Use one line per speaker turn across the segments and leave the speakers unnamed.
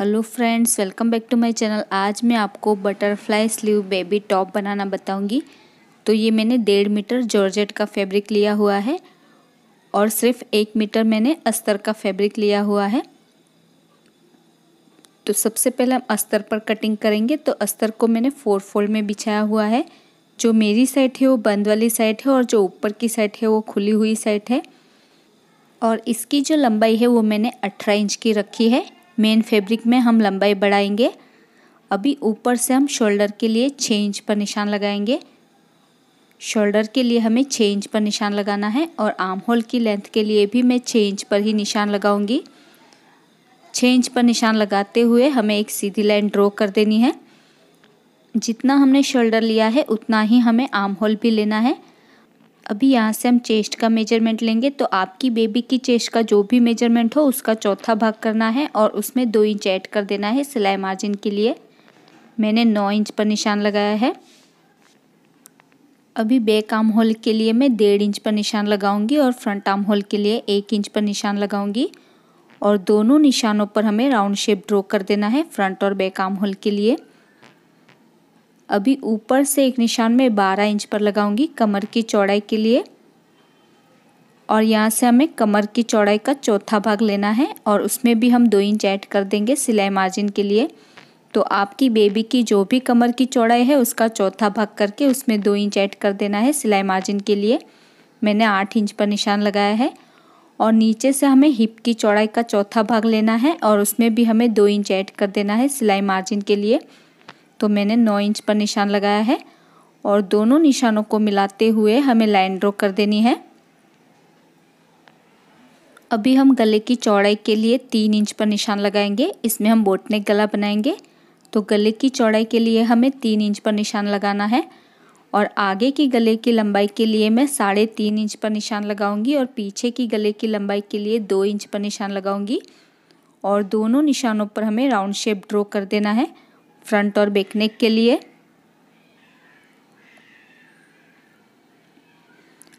hello friends welcome back to my channel आज मैं आपको बटरफ्लाई स्लीव बेबी टॉप बनाना बताऊंगी तो ये मैंने डेढ़ मीटर जॉर्जेट का फैब्रिक लिया हुआ है और सिर्फ एक मीटर मैंने अस्तर का फैब्रिक लिया हुआ है तो सबसे पहले हम अस्तर पर कटिंग करेंगे तो अस्तर को मैंने फोर फोल्ड में बिछाया हुआ है जो मेरी साइड है वो बंद वाली साइड है और जो ऊपर की साइड है वो खुली हुई साइड है और इसकी जो लंबाई है वो मैंने अठारह इंच की रखी है मेन फैब्रिक में हम लंबाई बढ़ाएंगे अभी ऊपर से हम शोल्डर के लिए छः इंच पर निशान लगाएंगे शोल्डर के लिए हमें छः इंच पर निशान लगाना है और आर्म होल की लेंथ के लिए भी मैं छः इंच पर ही निशान लगाऊंगी छः इंच पर निशान लगाते हुए हमें एक सीधी लाइन ड्रॉ कर देनी है जितना हमने शोल्डर लिया है उतना ही हमें आर्म होल भी लेना है अभी यहाँ से हम चेस्ट का मेजरमेंट लेंगे तो आपकी बेबी की चेस्ट का जो भी मेजरमेंट हो उसका चौथा भाग करना है और उसमें दो इंच ऐड कर देना है सिलाई मार्जिन के लिए मैंने नौ इंच पर निशान लगाया है अभी बैक आर्म होल के लिए मैं डेढ़ इंच पर निशान लगाऊंगी और फ्रंट आर्म होल के लिए एक इंच पर निशान लगाऊंगी और दोनों निशानों पर हमें राउंड शेप ड्रॉ कर देना है फ्रंट और बैक आर्म होल के लिए अभी ऊपर से एक निशान में 12 इंच पर लगाऊंगी कमर की चौड़ाई के लिए और यहाँ से हमें कमर की चौड़ाई का चौथा भाग लेना है और उसमें भी हम दो इंच ऐड कर देंगे सिलाई मार्जिन के लिए तो आपकी बेबी की जो भी कमर की चौड़ाई है उसका चौथा भाग करके उसमें दो इंच ऐड कर देना है सिलाई मार्जिन के लिए मैंने आठ इंच पर निशान लगाया है और नीचे से हमें हिप की चौड़ाई का चौथा भाग लेना है और उसमें भी हमें दो इंच ऐड कर देना है सिलाई मार्जिन के लिए तो मैंने 9 इंच पर निशान लगाया है और दोनों निशानों को मिलाते हुए हमें लाइन ड्रॉ कर देनी है अभी हम गले की चौड़ाई के लिए तीन इंच पर निशान लगाएंगे इसमें हम बोटनेक गला बनाएंगे तो गले की चौड़ाई के लिए हमें तीन इंच पर निशान लगाना है और आगे की गले की लंबाई के लिए मैं साढ़े तीन इंच पर निशान लगाऊंगी और पीछे की गले की लंबाई के लिए दो इंच पर निशान लगाऊंगी और दोनों निशानों पर हमें राउंड शेप ड्रॉ कर देना है फ्रंट और बेकनेक के लिए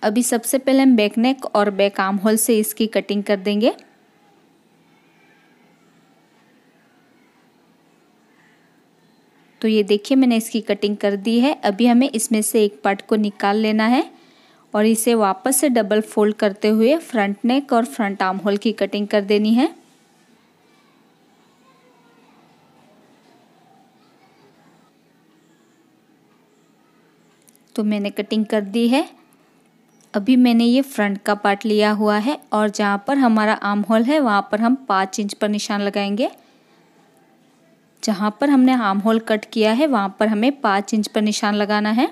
अभी सबसे पहले हम बेकनेक और बैक आर्म होल से इसकी कटिंग कर देंगे तो ये देखिए मैंने इसकी कटिंग कर दी है अभी हमें इसमें से एक पार्ट को निकाल लेना है और इसे वापस से डबल फोल्ड करते हुए फ्रंट नेक और फ्रंट आर्म होल की कटिंग कर देनी है तो मैंने कटिंग कर दी है अभी मैंने ये फ्रंट का पार्ट लिया हुआ है और जहाँ पर हमारा आर्म होल है वहाँ पर हम पाँच इंच पर निशान लगाएंगे जहाँ पर हमने आर्म होल कट किया है वहाँ पर हमें पाँच इंच पर निशान लगाना है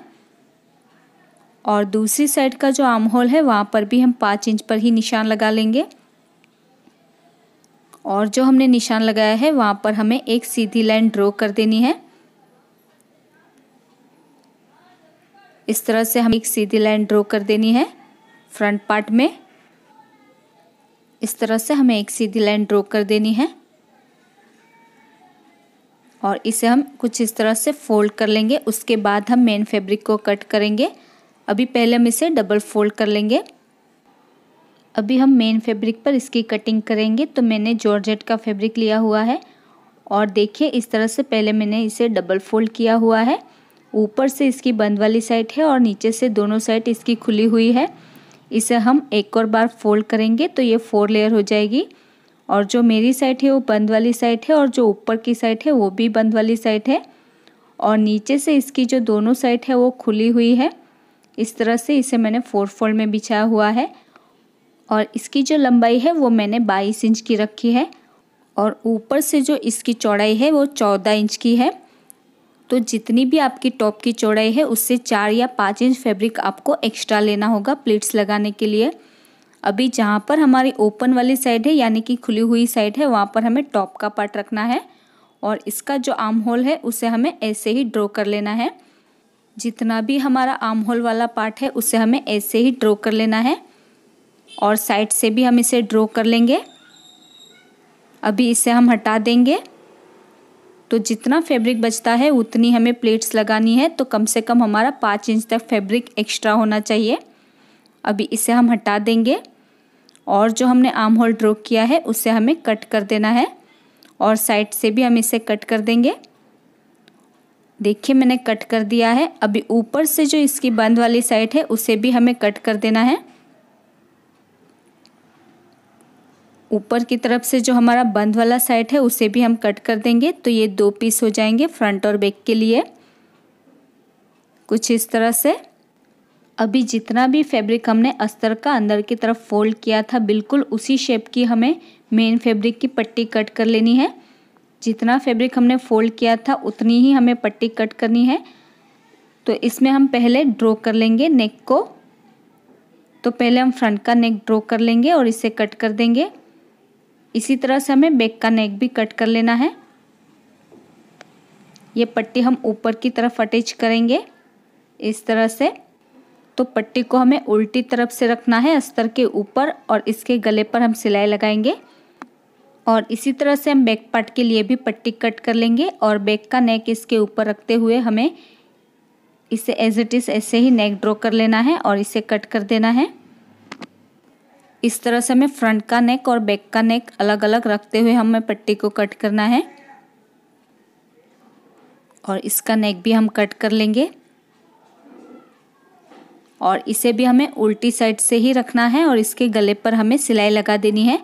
और दूसरी साइड का जो आर्म होल है वहाँ पर भी हम पाँच इंच पर ही निशान लगा लेंगे और जो हमने निशान लगाया है वहाँ पर हमें एक सीधी लाइन ड्रॉ कर देनी है इस तरह से हम एक सीधी लाइन ड्रॉ कर देनी है फ्रंट पार्ट में इस तरह से हमें एक सीधी लाइन ड्रॉ कर देनी है और इसे हम कुछ इस तरह से फोल्ड कर लेंगे उसके बाद हम मेन फैब्रिक को कट करेंगे अभी पहले हम इसे डबल फोल्ड कर लेंगे अभी हम मेन फैब्रिक पर इसकी कटिंग करेंगे तो मैंने जॉर्जेट का फैब्रिक लिया हुआ है और देखिए इस तरह से पहले मैंने इसे डबल फोल्ड किया हुआ है ऊपर से इसकी बंद वाली साइड है और नीचे से दोनों साइड इसकी खुली हुई है इसे हम एक और बार फोल्ड करेंगे तो ये फोर लेयर हो जाएगी और जो मेरी साइड है वो बंद वाली साइड है और जो ऊपर की साइड है वो भी बंद वाली साइड है और नीचे से इसकी जो दोनों साइड है वो खुली हुई है इस तरह से इसे मैंने फोर फोल्ड में बिछाया हुआ है और इसकी जो लंबाई है वो मैंने बाईस इंच की रखी है और ऊपर से जो इसकी चौड़ाई है वो चौदह इंच की है तो जितनी भी आपकी टॉप की चौड़ाई है उससे चार या पाँच इंच फैब्रिक आपको एक्स्ट्रा लेना होगा प्लेट्स लगाने के लिए अभी जहाँ पर हमारी ओपन वाली साइड है यानी कि खुली हुई साइड है वहाँ पर हमें टॉप का पार्ट रखना है और इसका जो आर्म होल है उसे हमें ऐसे ही ड्रॉ कर लेना है जितना भी हमारा आर्म होल वाला पार्ट है उसे हमें ऐसे ही ड्रॉ कर लेना है और साइड से भी हम इसे ड्रॉ कर लेंगे अभी इसे हम हटा देंगे तो जितना फैब्रिक बचता है उतनी हमें प्लेट्स लगानी है तो कम से कम हमारा पाँच इंच तक फैब्रिक एक्स्ट्रा होना चाहिए अभी इसे हम हटा देंगे और जो हमने आर्म होल ड्रॉ किया है उसे हमें कट कर देना है और साइड से भी हम इसे कट कर देंगे देखिए मैंने कट कर दिया है अभी ऊपर से जो इसकी बंद वाली साइड है उसे भी हमें कट कर देना है ऊपर की तरफ से जो हमारा बंद वाला साइड है उसे भी हम कट कर देंगे तो ये दो पीस हो जाएंगे फ्रंट और बैक के लिए कुछ इस तरह से अभी जितना भी फैब्रिक हमने अस्तर का अंदर की तरफ फोल्ड किया था बिल्कुल उसी शेप की हमें मेन फैब्रिक की पट्टी कट कर लेनी है जितना फैब्रिक हमने फोल्ड किया था उतनी ही हमें पट्टी कट करनी है तो इसमें हम पहले ड्रॉ कर लेंगे नेक को तो पहले हम फ्रंट का नेक ड्रॉ कर लेंगे और इसे कट कर देंगे इसी तरह से हमें बैक का नेक भी कट कर लेना है ये पट्टी हम ऊपर की तरफ अटैच करेंगे इस तरह से तो पट्टी को हमें उल्टी तरफ से रखना है अस्तर के ऊपर और इसके गले पर हम सिलाई लगाएंगे और इसी तरह से हम बैक पार्ट के लिए भी पट्टी कट कर लेंगे और बैक का नेक इसके ऊपर रखते हुए हमें इसे एज इट इज़ ऐसे ही नेक ड्रॉ कर लेना है और इसे कट कर देना है इस तरह से हमें फ्रंट का नेक और बैक का नेक अलग अलग रखते हुए हमें पट्टी को कट करना है और इसका नेक भी हम कट कर लेंगे और इसे भी हमें उल्टी साइड से ही रखना है और इसके गले पर हमें सिलाई लगा देनी है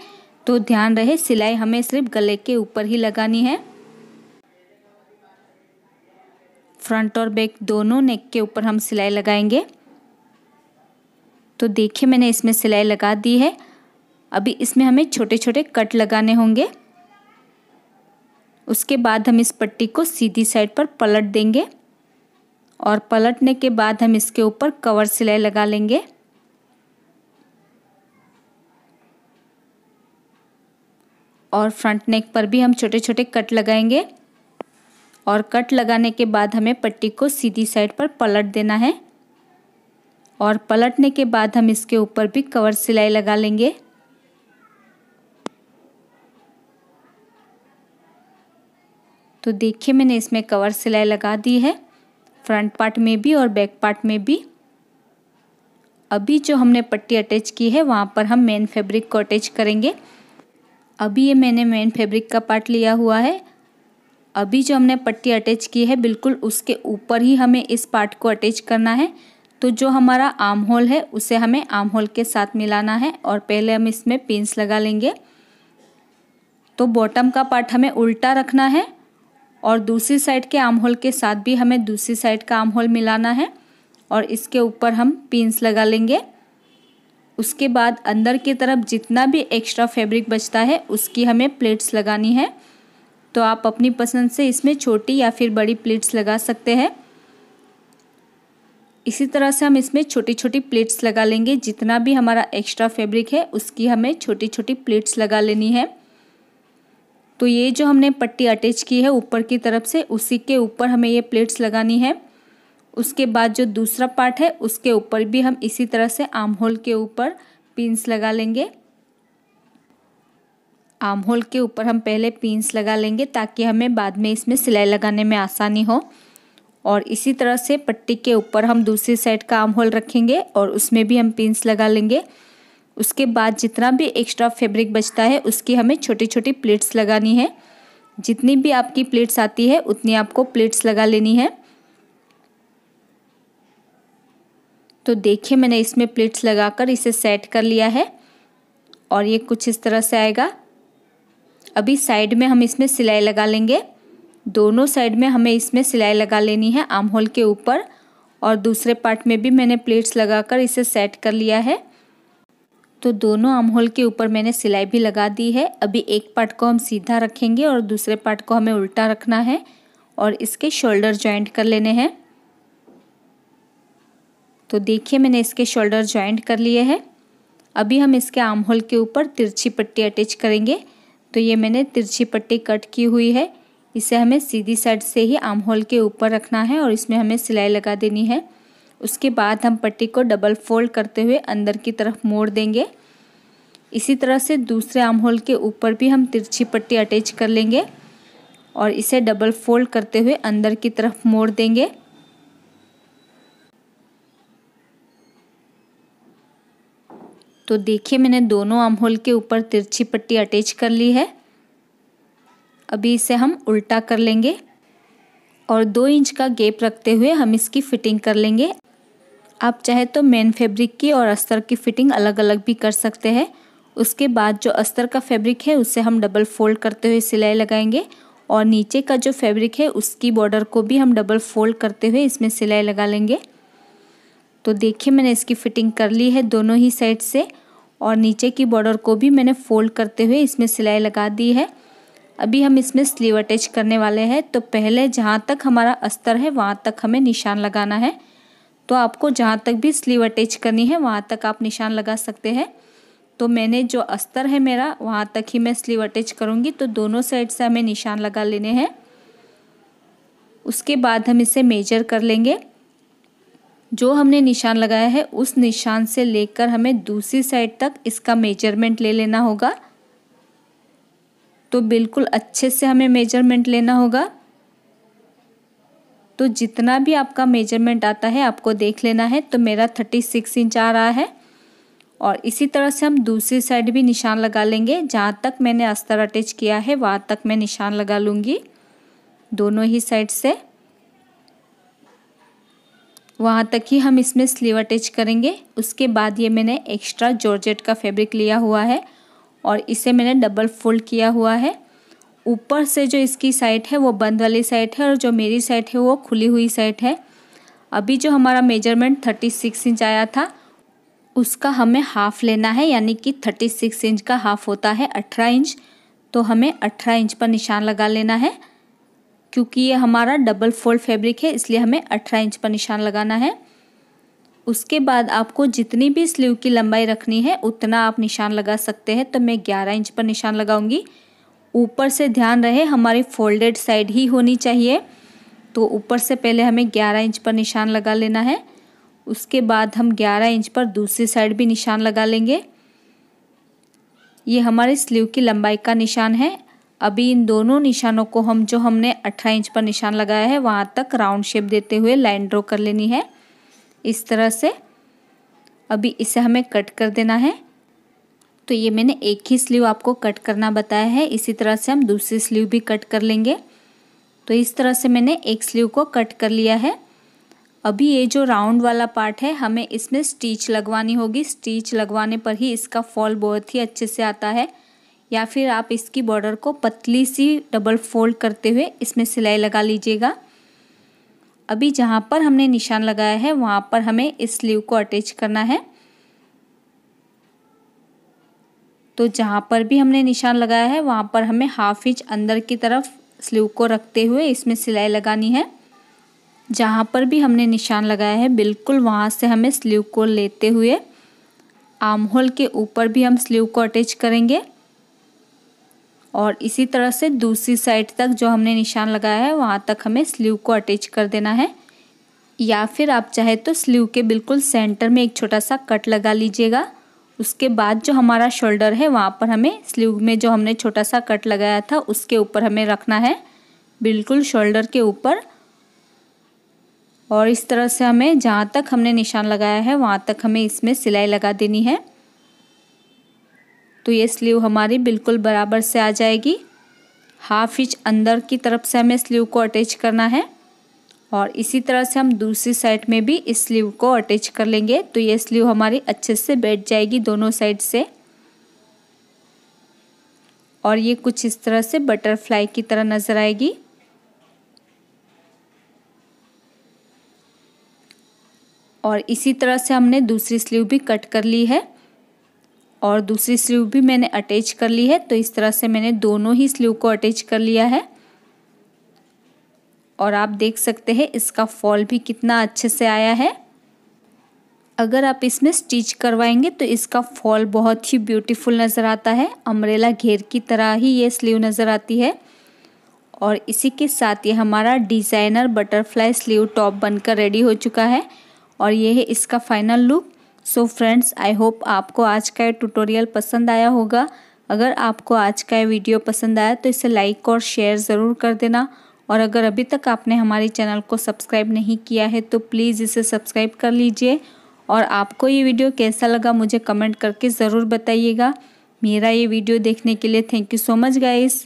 तो ध्यान रहे सिलाई हमें सिर्फ गले के ऊपर ही लगानी है फ्रंट और बैक दोनों नेक के ऊपर हम सिलाई लगाएंगे तो देखिए मैंने इसमें सिलाई लगा दी है अभी इसमें हमें छोटे छोटे कट लगाने होंगे उसके बाद हम इस पट्टी को सीधी साइड पर पलट देंगे और पलटने के बाद हम इसके ऊपर कवर सिलाई लगा लेंगे और फ्रंट नेक पर भी हम छोटे छोटे कट लगाएंगे और कट लगाने के बाद हमें पट्टी को सीधी साइड पर पलट देना है और पलटने के बाद हम इसके ऊपर भी कवर सिलाई लगा लेंगे तो देखिए मैंने इसमें कवर सिलाई लगा दी है फ्रंट पार्ट में भी और बैक पार्ट में भी अभी जो हमने पट्टी अटैच की है वहाँ पर हम मेन फैब्रिक को अटैच करेंगे अभी ये मैंने मेन फैब्रिक का पार्ट लिया हुआ है अभी जो हमने पट्टी अटैच की है बिल्कुल उसके ऊपर ही हमें इस पार्ट को अटैच करना है तो जो हमारा आर्म होल है उसे हमें आर्म होल के साथ मिलाना है और पहले हम इसमें पिंस लगा लेंगे तो बॉटम का पार्ट हमें उल्टा रखना है और दूसरी साइड के आर्म होल के साथ भी हमें दूसरी साइड का आर्म होल मिलाना है और इसके ऊपर हम पिंस लगा लेंगे उसके बाद अंदर की तरफ जितना भी एक्स्ट्रा फैब्रिक बचता है उसकी हमें प्लेट्स लगानी है तो आप अपनी पसंद से इसमें छोटी या फिर बड़ी प्लेट्स लगा सकते हैं इसी तरह से हम इसमें छोटी छोटी प्लेट्स लगा लेंगे जितना भी हमारा एक्स्ट्रा फैब्रिक है उसकी हमें छोटी छोटी प्लेट्स लगा लेनी है तो ये जो हमने पट्टी अटैच की है ऊपर की तरफ से उसी के ऊपर हमें ये प्लेट्स लगानी है उसके बाद जो दूसरा पार्ट है उसके ऊपर भी हम इसी तरह से आर्म होल के ऊपर पिंस लगा लेंगे आर्म होल के ऊपर हम पहले पिंस लगा लेंगे ताकि हमें बाद में इसमें सिलाई लगाने में आसानी हो और इसी तरह से पट्टी के ऊपर हम दूसरी साइड का आर्म होल रखेंगे और उसमें भी हम पिंस लगा लेंगे उसके बाद जितना भी एक्स्ट्रा फैब्रिक बचता है उसकी हमें छोटी छोटी प्लेट्स लगानी है जितनी भी आपकी प्लेट्स आती है उतनी आपको प्लेट्स लगा लेनी है तो देखिए मैंने इसमें प्लेट्स लगाकर इसे सेट कर लिया है और ये कुछ इस तरह से आएगा अभी साइड में हम इसमें सिलाई लगा लेंगे दोनों साइड में हमें इसमें सिलाई लगा लेनी है आर्म होल के ऊपर और दूसरे पार्ट में भी मैंने प्लेट्स लगाकर इसे सेट कर लिया है तो दोनों आर्म होल के ऊपर मैंने सिलाई भी लगा दी है अभी एक पार्ट को हम सीधा रखेंगे और दूसरे पार्ट को हमें उल्टा रखना है और इसके शोल्डर ज्वाइंट कर लेने हैं तो देखिए मैंने इसके शोल्डर ज्वाइंट कर लिए हैं अभी हम इसके आर्म होल के ऊपर तिरछी पट्टी अटैच करेंगे तो ये मैंने तिरछी पट्टी कट की हुई है इसे हमें सीधी साइड से ही आम होल के ऊपर रखना है और इसमें हमें सिलाई लगा देनी है उसके बाद हम पट्टी को डबल फोल्ड करते हुए अंदर की तरफ मोड़ देंगे इसी तरह से दूसरे आम होल के ऊपर भी हम तिरछी पट्टी अटैच कर लेंगे और इसे डबल फोल्ड करते हुए अंदर की तरफ मोड़ देंगे तो देखिए मैंने दोनों आम होल के ऊपर तिरछी पट्टी अटैच कर ली है अभी इसे हम उल्टा कर लेंगे और दो इंच का गेप रखते हुए हम इसकी फ़िटिंग कर लेंगे आप चाहे तो मेन फैब्रिक की और अस्तर की फ़िटिंग अलग अलग भी कर सकते हैं उसके बाद जो अस्तर का फैब्रिक है उसे हम डबल फोल्ड करते हुए सिलाई लगाएंगे और नीचे का जो फैब्रिक है उसकी बॉर्डर को भी हम डबल फोल्ड करते हुए इसमें सिलाई लगा लेंगे तो देखिए मैंने इसकी फ़िटिंग कर ली है दोनों ही साइड से और नीचे की बॉर्डर को भी मैंने फोल्ड करते हुए इसमें सिलाई लगा दी है अभी हम इसमें स्लीव अटैच करने वाले हैं तो पहले जहाँ तक हमारा अस्तर है वहाँ तक हमें निशान लगाना है तो आपको जहाँ तक भी स्लीव अटैच करनी है वहाँ तक आप निशान लगा सकते हैं तो मैंने जो अस्तर है मेरा वहाँ तक ही मैं स्लीव अटैच करूँगी तो दोनों साइड से हमें निशान लगा लेने हैं उसके बाद हम इसे मेजर कर लेंगे जो हमने निशान लगाया है उस निशान से लेकर हमें दूसरी साइड तक इसका मेजरमेंट ले लेना होगा तो बिल्कुल अच्छे से हमें मेजरमेंट लेना होगा तो जितना भी आपका मेजरमेंट आता है आपको देख लेना है तो मेरा थर्टी सिक्स इंच आ रहा है और इसी तरह से हम दूसरी साइड भी निशान लगा लेंगे जहाँ तक मैंने अस्तर अटैच किया है वहाँ तक मैं निशान लगा लूँगी दोनों ही साइड से वहाँ तक ही हम इसमें स्लीव अटैच करेंगे उसके बाद ये मैंने एक्स्ट्रा जॉर्जेट का फैब्रिक लिया हुआ है और इसे मैंने डबल फोल्ड किया हुआ है ऊपर से जो इसकी साइड है वो बंद वाली साइड है और जो मेरी साइड है वो खुली हुई साइड है अभी जो हमारा मेजरमेंट थर्टी सिक्स इंच आया था उसका हमें हाफ़ लेना है यानी कि थर्टी सिक्स इंच का हाफ़ होता है अठारह इंच तो हमें अठारह इंच पर निशान लगा लेना है क्योंकि ये हमारा डबल फोल्ड फैब्रिक है इसलिए हमें अठारह इंच पर निशान लगाना है उसके बाद आपको जितनी भी स्लीव की लंबाई रखनी है उतना आप निशान लगा सकते हैं तो मैं ग्यारह इंच पर निशान लगाऊंगी ऊपर से ध्यान रहे हमारी फोल्डेड साइड ही होनी चाहिए तो ऊपर से पहले हमें ग्यारह इंच पर निशान लगा लेना है उसके बाद हम ग्यारह इंच पर दूसरी साइड भी निशान लगा लेंगे ये हमारे स्लीव की लंबाई का निशान है अभी इन दोनों निशानों को हम जो हमने अठारह इंच पर निशान लगाया है वहाँ तक राउंड शेप देते हुए लाइन ड्रॉ कर लेनी है इस तरह से अभी इसे हमें कट कर देना है तो ये मैंने एक ही स्लीव आपको कट करना बताया है इसी तरह से हम दूसरी स्लीव भी कट कर लेंगे तो इस तरह से मैंने एक स्लीव को कट कर लिया है अभी ये जो राउंड वाला पार्ट है हमें इसमें स्टिच लगवानी होगी स्टिच लगवाने पर ही इसका फॉल बहुत ही अच्छे से आता है या फिर आप इसकी बॉर्डर को पतली सी डबल फोल्ड करते हुए इसमें सिलाई लगा लीजिएगा अभी जहाँ पर हमने निशान लगाया है वहाँ पर हमें इस स्लीव को अटैच करना है तो जहाँ पर भी हमने निशान लगाया है वहाँ पर हमें हाफ इंच अंदर की तरफ स्लीव को रखते हुए इसमें सिलाई लगानी है जहाँ पर भी हमने निशान लगाया है बिल्कुल वहाँ से हमें स्लीव को लेते हुए आर्म होल के ऊपर भी हम स्लीव को अटैच करेंगे और इसी तरह से दूसरी साइड तक जो हमने निशान लगाया है वहाँ तक हमें स्लीव को अटैच कर देना है या फिर आप चाहे तो स्लीव के बिल्कुल सेंटर में एक छोटा सा कट लगा लीजिएगा उसके बाद जो हमारा शोल्डर है वहाँ पर हमें स्लीव में जो हमने छोटा सा कट लगाया था उसके ऊपर हमें रखना है बिल्कुल शोल्डर के ऊपर और इस तरह से हमें जहाँ तक हमने निशान लगाया है वहाँ तक हमें इसमें सिलाई लगा देनी है तो ये स्लीव हमारी बिल्कुल बराबर से आ जाएगी हाफ इंच अंदर की तरफ से हमें स्लीव को अटैच करना है और इसी तरह से हम दूसरी साइड में भी इस स्लीव को अटैच कर लेंगे तो ये स्लीव हमारी अच्छे से बैठ जाएगी दोनों साइड से और ये कुछ इस तरह से बटरफ्लाई की तरह नज़र आएगी और इसी तरह से हमने दूसरी स्लीव भी कट कर ली है और दूसरी स्लीव भी मैंने अटैच कर ली है तो इस तरह से मैंने दोनों ही स्लीव को अटैच कर लिया है और आप देख सकते हैं इसका फॉल भी कितना अच्छे से आया है अगर आप इसमें स्टिच करवाएंगे तो इसका फॉल बहुत ही ब्यूटीफुल नज़र आता है अम्ब्रेला घेर की तरह ही ये स्लीव नज़र आती है और इसी के साथ ये हमारा डिज़ाइनर बटरफ्लाई स्लीव टॉप बनकर रेडी हो चुका है और ये है इसका final look so friends I hope आपको आज का ये ट्यूटोरियल पसंद आया होगा अगर आपको आज का ये वीडियो पसंद आया तो इसे लाइक और शेयर ज़रूर कर देना और अगर अभी तक आपने हमारे चैनल को सब्सक्राइब नहीं किया है तो प्लीज़ इसे सब्सक्राइब कर लीजिए और आपको ये वीडियो कैसा लगा मुझे कमेंट करके ज़रूर बताइएगा मेरा ये वीडियो देखने के लिए thank you so much guys